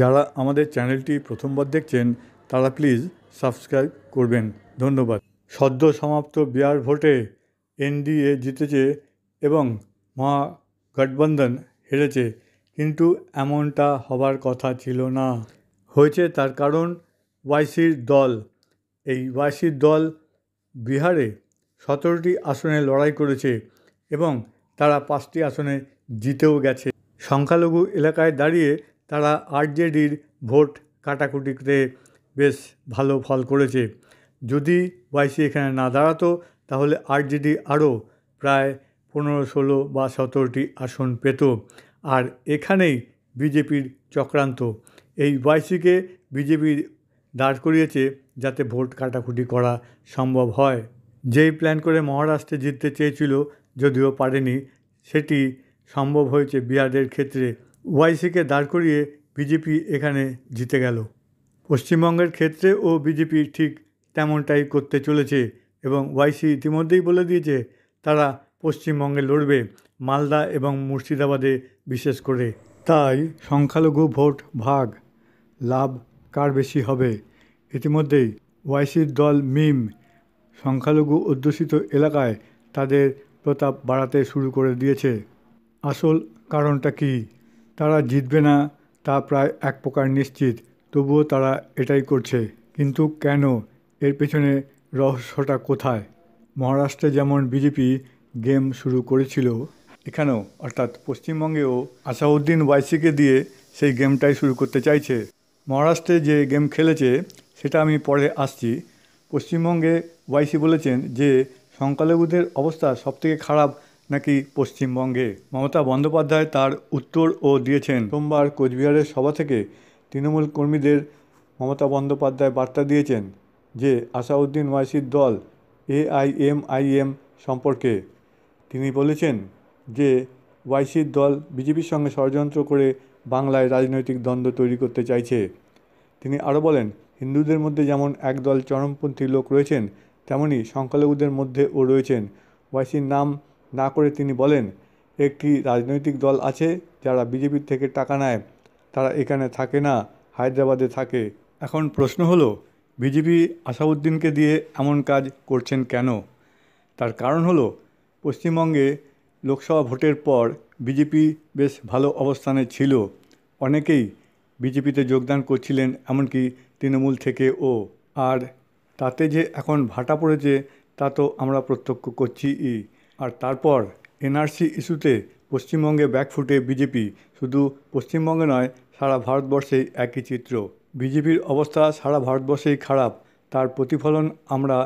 যারা আমাদের চ্যানেলটি প্রথমবার দেখছেন তারা প্লিজ সাবস্ক্রাইব করবেন ধন্যবাদ সদ্য সমাপ্ত বিহার ভোটে এনডিএ জিতেছে এবং মহাগঠবন্ধন হেরেছে কিন্তু এমনটা হবার কথা ছিল না হয়েছে তার কারণ ওয়াইসির দল এই ওয়াইসির দল বিহারে সতেরোটি আসনে লড়াই করেছে এবং তারা পাঁচটি আসনে জিতেও গেছে সংখ্যালঘু এলাকায় দাঁড়িয়ে তারা আরজেডির ভোট কাটাকুটিতে বেশ ভালো ফল করেছে যদি ওয়াইসি এখানে না দাঁড়াতো তাহলে আরজেডি আরও প্রায় পনেরো ষোলো বা সতেরোটি আসন পেত আর এখানেই বিজেপির চক্রান্ত এই ওয়াইসিকে বিজেপির দাঁড় করিয়েছে যাতে ভোট কাটাকুটি করা সম্ভব হয় যেই প্ল্যান করে মহারাষ্ট্রে জিততে চেয়েছিল যদিও পারেনি সেটি সম্ভব হয়েছে বিহারের ক্ষেত্রে ওয়াইসিকে দাঁড় করিয়ে বিজেপি এখানে জিতে গেল পশ্চিমবঙ্গের ক্ষেত্রে ও বিজেপি ঠিক তেমনটাই করতে চলেছে এবং ওয়াইসি ইতিমধ্যেই বলে দিয়েছে তারা পশ্চিমবঙ্গে লড়বে মালদা এবং মুর্শিদাবাদে বিশেষ করে তাই সংখ্যালঘু ভোট ভাগ লাভ কার বেশি হবে ইতিমধ্যেই ওয়াইসির দল মিম সংখ্যালঘু অধ্যুষিত এলাকায় তাদের প্রতাপ বাড়াতে শুরু করে দিয়েছে আসল কারণটা কী তারা জিতবে না তা প্রায় এক প্রকার নিশ্চিত তবুও তারা এটাই করছে কিন্তু কেন এর পেছনে রহস্যটা কোথায় মহারাষ্ট্রে যেমন বিজেপি গেম শুরু করেছিল এখানেও অর্থাৎ পশ্চিমবঙ্গেও আসাউদ্দিন ওয়াইসিকে দিয়ে সেই গেমটাই শুরু করতে চাইছে মহারাষ্ট্রে যে গেম খেলেছে সেটা আমি পরে আসছি পশ্চিমবঙ্গে ওয়াইসি বলেছেন যে সংখ্যালঘুদের অবস্থা সবথেকে খারাপ নাকি পশ্চিমবঙ্গে মমতা বন্দ্যোপাধ্যায় তার উত্তরও দিয়েছেন সোমবার কোচবিহারের সভা থেকে তৃণমূল কর্মীদের মমতা বন্দ্যোপাধ্যায় বার্তা দিয়েছেন যে আসাউদ্দিন ওয়াইসির দল এআইএমআইএম সম্পর্কে তিনি বলেছেন যে ওয়াইসির দল বিজেপির সঙ্গে ষড়যন্ত্র করে বাংলায় রাজনৈতিক দ্বন্দ্ব তৈরি করতে চাইছে তিনি আরও বলেন হিন্দুদের মধ্যে যেমন একদল চরমপন্থী লোক রয়েছেন তেমনি সংখ্যালঘুদের মধ্যেও রয়েছেন ওয়াইসির নাম না করে তিনি বলেন একটি রাজনৈতিক দল আছে যারা বিজেপির থেকে টাকা নেয় তারা এখানে থাকে না হায়দ্রাবাদে থাকে এখন প্রশ্ন হলো বিজেপি আসাউদ্দিনকে দিয়ে এমন কাজ করছেন কেন তার কারণ হলো পশ্চিমবঙ্গে লোকসভা ভোটের পর বিজেপি বেশ ভালো অবস্থানে ছিল অনেকেই বিজেপিতে যোগদান করছিলেন এমনকি তৃণমূল থেকে ও আর তাতে যে এখন ভাটা পড়েছে তা তো আমরা প্রত্যক্ষ করছি ই আর তারপর এনআরসি ইস্যুতে পশ্চিমবঙ্গে ব্যাকফুটে বিজেপি শুধু পশ্চিমবঙ্গে নয় সারা ভারতবর্ষেই একই চিত্র বিজেপির অবস্থা সারা ভারতবর্ষেই খারাপ তার প্রতিফলন আমরা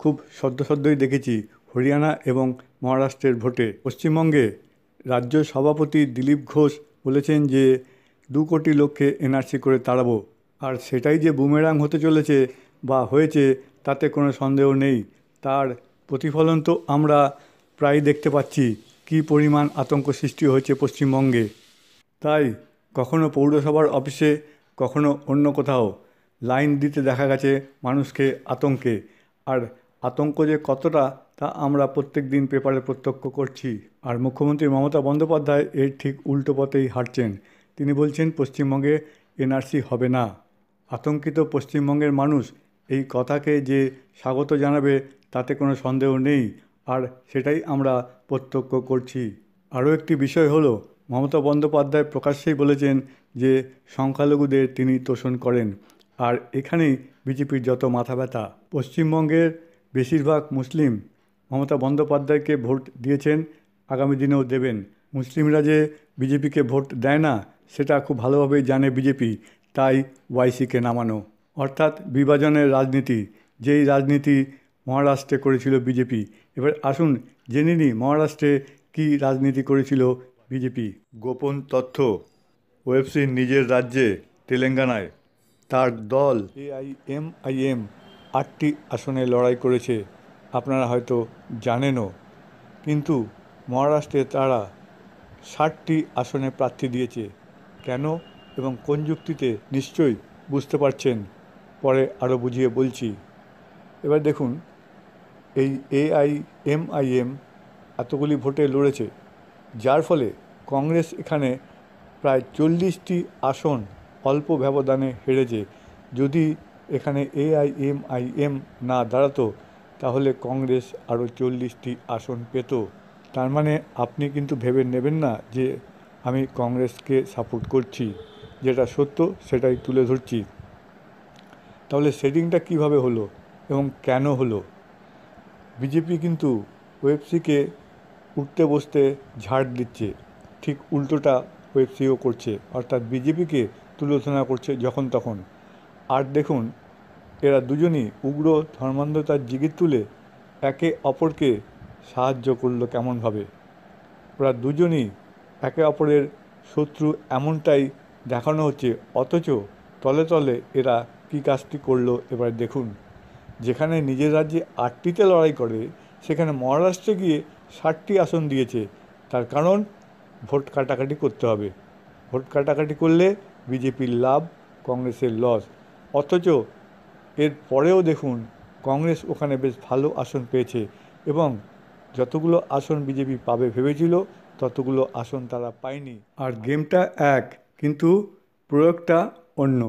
খুব সদ্য সদ্যই দেখেছি হরিয়ানা এবং মহারাষ্ট্রের ভোটে পশ্চিমবঙ্গে রাজ্য সভাপতি দিলীপ ঘোষ বলেছেন যে দু কোটি লোককে এনআরসি করে তাড়াবো আর সেটাই যে বুমেরাং হতে চলেছে বা হয়েছে তাতে কোনো সন্দেহ নেই তার প্রতিফলন তো আমরা প্রায় দেখতে পাচ্ছি কি পরিমাণ আতঙ্ক সৃষ্টি হয়েছে পশ্চিমবঙ্গে তাই কখনো পৌরসভার অফিসে কখনো অন্য কোথাও লাইন দিতে দেখা গেছে মানুষকে আতঙ্কে আর আতঙ্ক যে কতটা তা আমরা প্রত্যেক দিন পেপারে প্রত্যক্ষ করছি আর মুখ্যমন্ত্রী মমতা বন্দ্যোপাধ্যায় এর ঠিক উল্টো পথেই হাঁটছেন তিনি বলছেন পশ্চিমবঙ্গে এনআরসি হবে না আতঙ্কিত পশ্চিমবঙ্গের মানুষ এই কথাকে যে স্বাগত জানাবে তাতে কোনো সন্দেহ নেই আর সেটাই আমরা প্রত্যক্ষ করছি আরও একটি বিষয় হল মমতা বন্দ্যোপাধ্যায় প্রকাশ্যেই বলেছেন যে সংখ্যালঘুদের তিনি তোষণ করেন আর এখানেই বিজেপির যত মাথা ব্যথা পশ্চিমবঙ্গের বেশিরভাগ মুসলিম মমতা বন্দ্যোপাধ্যায়কে ভোট দিয়েছেন আগামী দিনেও দেবেন মুসলিমরা যে বিজেপিকে ভোট দেয় না সেটা খুব ভালোভাবেই জানে বিজেপি তাই ওয়াইসিকে নামানো অর্থাৎ বিভাজনের রাজনীতি যেই রাজনীতি মহারাষ্ট্রে করেছিল বিজেপি এবার আসুন জেনে নিই মহারাষ্ট্রে কী রাজনীতি করেছিল বিজেপি গোপন তথ্য ওয়েবসির নিজের রাজ্যে তেলেঙ্গানায় তার দল এআইএমআইএম আটটি আসনে লড়াই করেছে আপনারা হয়তো জানেনও কিন্তু মহারাষ্ট্রে তারা ষাটটি আসনে প্রার্থী দিয়েছে কেন এবং কোন যুক্তিতে নিশ্চয়ই বুঝতে পারছেন পরে আরও বুঝিয়ে বলছি এবার দেখুন এই এআইএমআইএম এতগুলি ভোটে লড়েছে যার ফলে কংগ্রেস এখানে প্রায় চল্লিশটি আসন অল্প ব্যবধানে হেরেছে যদি এখানে এআইএমআইএম না দাঁড়াতো তাহলে কংগ্রেস আরও চল্লিশটি আসন পেত তার মানে আপনি কিন্তু ভেবে নেবেন না যে আমি কংগ্রেসকে সাপোর্ট করছি যেটা সত্য সেটাই তুলে ধরছি তাহলে সেটিংটা কিভাবে হলো এবং কেন হলো বিজেপি কিন্তু ওয়েবসিকে উঠতে বসতে ঝাড় দিচ্ছে ঠিক উল্টোটা ওয়েবসিও করছে অর্থাৎ বিজেপিকে তুলোচনা করছে যখন তখন আর দেখুন এরা দুজনই উগ্র ধর্মান্ধতার জিগির তুলে একে অপরকে সাহায্য করলো কেমনভাবে ওরা দুজনই একে অপরের শত্রু এমনটাই দেখানো হচ্ছে অথচ তলে তলে এরা কী কাজটি করলো এবার দেখুন যেখানে নিজের রাজ্যে আটটিতে লড়াই করে সেখানে মহারাষ্ট্রে গিয়ে ষাটটি আসন দিয়েছে তার কারণ ভোট কাটাকাটি করতে হবে ভোট কাটাকাটি করলে বিজেপির লাভ কংগ্রেসের লস অথচ এর পরেও দেখুন কংগ্রেস ওখানে বেশ ভালো আসন পেয়েছে এবং যতগুলো আসন বিজেপি পাবে ভেবেছিল ততগুলো আসন তারা পায়নি আর গেমটা এক কিন্তু প্রয়োগটা অন্য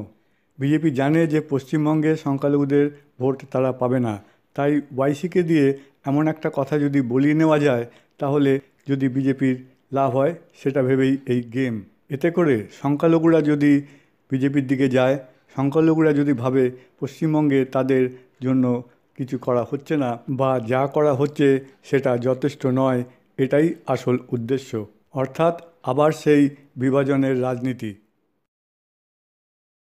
বিজেপি জানে যে পশ্চিমবঙ্গে সংখ্যালঘুদের ভোট তারা পাবে না তাই ওয়াইসিকে দিয়ে এমন একটা কথা যদি বলিয়ে নেওয়া যায় তাহলে যদি বিজেপির লাভ হয় সেটা ভেবেই এই গেম এতে করে সংখ্যালঘুরা যদি বিজেপির দিকে যায় সংখ্যালঘুরা যদি ভাবে পশ্চিমবঙ্গে তাদের জন্য কিছু করা হচ্ছে না বা যা করা হচ্ছে সেটা যথেষ্ট নয় এটাই আসল উদ্দেশ্য অর্থাৎ আবার সেই বিভাজনের রাজনীতি